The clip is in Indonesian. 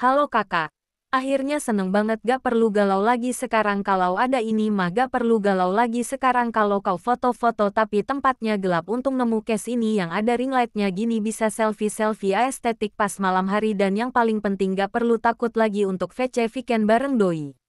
Halo kakak. Akhirnya seneng banget gak perlu galau lagi sekarang kalau ada ini mah gak perlu galau lagi sekarang kalau kau foto-foto tapi tempatnya gelap untung nemu case ini yang ada ring lightnya gini bisa selfie-selfie estetik pas malam hari dan yang paling penting gak perlu takut lagi untuk VC Viken bareng doi.